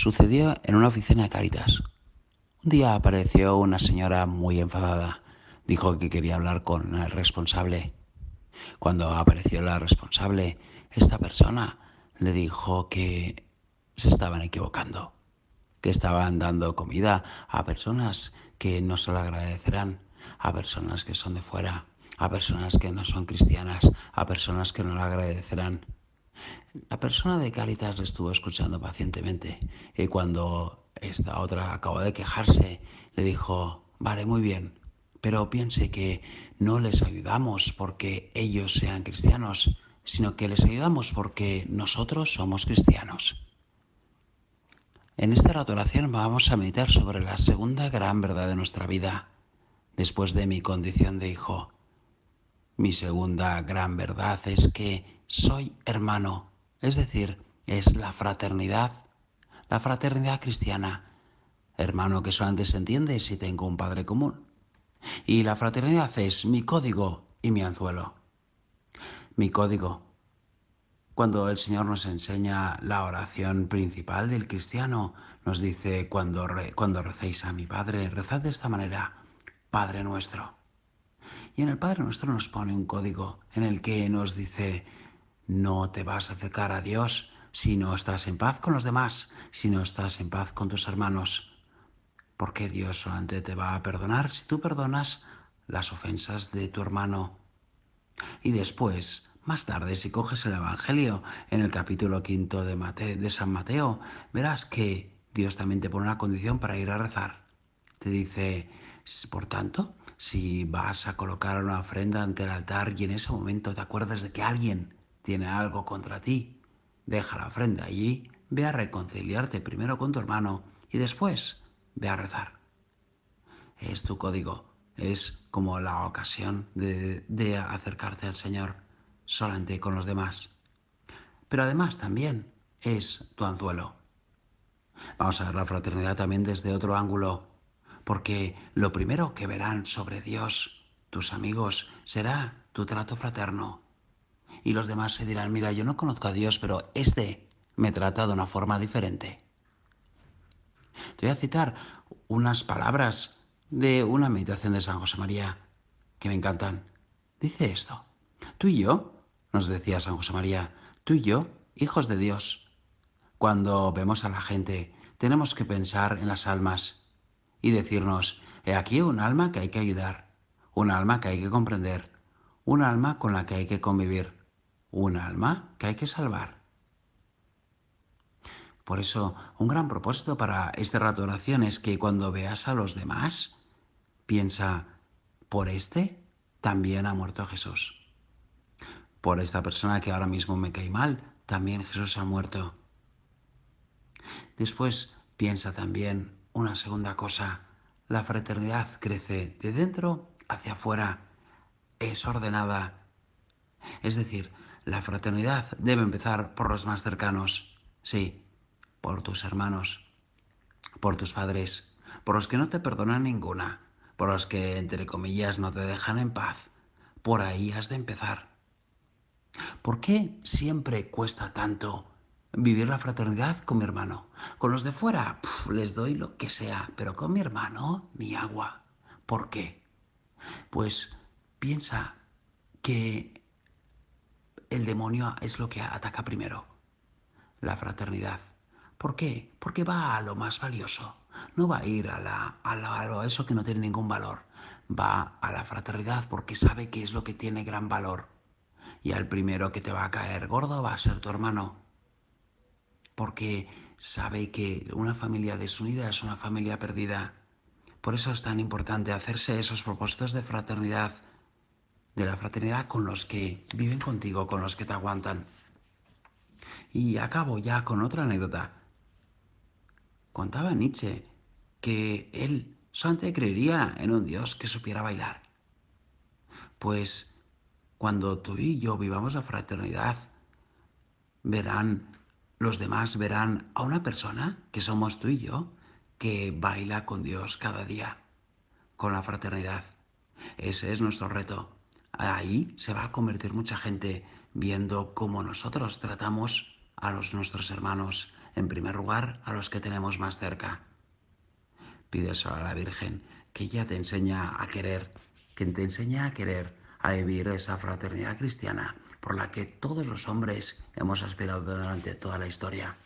sucedió en una oficina de Caritas. Un día apareció una señora muy enfadada. Dijo que quería hablar con el responsable. Cuando apareció la responsable, esta persona le dijo que se estaban equivocando, que estaban dando comida a personas que no se lo agradecerán, a personas que son de fuera, a personas que no son cristianas, a personas que no lo agradecerán. La persona de le estuvo escuchando pacientemente y cuando esta otra acabó de quejarse, le dijo, vale, muy bien, pero piense que no les ayudamos porque ellos sean cristianos, sino que les ayudamos porque nosotros somos cristianos. En esta oración vamos a meditar sobre la segunda gran verdad de nuestra vida, después de mi condición de hijo. Mi segunda gran verdad es que soy hermano, es decir, es la fraternidad, la fraternidad cristiana, hermano que solamente se entiende si tengo un padre común. Y la fraternidad es mi código y mi anzuelo. Mi código. Cuando el Señor nos enseña la oración principal del cristiano, nos dice, cuando, cuando recéis a mi Padre, rezad de esta manera, Padre nuestro. Y en el Padre nuestro nos pone un código en el que nos dice, no te vas a acercar a Dios si no estás en paz con los demás, si no estás en paz con tus hermanos. Porque Dios solamente te va a perdonar si tú perdonas las ofensas de tu hermano. Y después, más tarde, si coges el Evangelio en el capítulo quinto de, de San Mateo, verás que Dios también te pone una condición para ir a rezar. Te dice, por tanto, si vas a colocar una ofrenda ante el altar y en ese momento te acuerdas de que alguien tiene algo contra ti. Deja la ofrenda allí, ve a reconciliarte primero con tu hermano y después ve a rezar. Es tu código, es como la ocasión de, acercarte al Señor solamente con los demás. Pero además también es tu anzuelo. Vamos a ver la fraternidad también desde otro ángulo, porque lo primero que verán sobre Dios tus amigos será tu trato fraterno, y los demás se dirán, mira, yo no conozco a Dios, pero este me trata de una forma diferente. Te voy a citar unas palabras de una meditación de San José María que me encantan. Dice esto, tú y yo, nos decía San José María, tú y yo, hijos de Dios, cuando vemos a la gente, tenemos que pensar en las almas y decirnos, he aquí un alma que hay que ayudar, un alma que hay que comprender, un alma con la que hay que convivir, un alma que hay que salvar. Por eso, un gran propósito para este rato de oración es que cuando veas a los demás, piensa, por este también ha muerto Jesús. Por esta persona que ahora mismo me cae mal, también Jesús ha muerto. Después piensa también una segunda cosa. La fraternidad crece de dentro hacia afuera. Es ordenada. Es decir, la fraternidad debe empezar por los más cercanos, sí, por tus hermanos, por tus padres, por los que no te perdonan ninguna, por los que, entre comillas, no te dejan en paz. Por ahí has de empezar. ¿Por qué siempre cuesta tanto vivir la fraternidad con mi hermano? Con los de fuera les doy lo que sea, pero con mi hermano mi agua. ¿Por qué? Pues piensa que el demonio es lo que ataca primero, la fraternidad. ¿Por qué? Porque va a lo más valioso. No va a ir a, la, eso que no tiene ningún valor. Va a la fraternidad porque sabe que es lo que tiene gran valor. Y al primero que te va a caer gordo va a ser tu hermano. Porque sabe que una familia desunida es una familia perdida. Por eso es tan importante hacerse esos propósitos de fraternidad de la fraternidad con los que viven contigo, con los que te aguantan. Y acabo ya con otra anécdota. Contaba Nietzsche que él solamente creería en un Dios que supiera bailar. Pues cuando tú y yo vivamos la fraternidad, verán, los demás verán a una persona que somos tú y yo, que baila con Dios cada día, con la fraternidad. Ese es nuestro reto. Ahí se va a convertir mucha gente viendo cómo nosotros tratamos a los nuestros hermanos, en primer lugar a los que tenemos más cerca. Pídeselo a la Virgen, que ella te enseña a querer, que te enseña a querer, a vivir esa fraternidad cristiana por la que todos los hombres hemos aspirado durante toda la historia.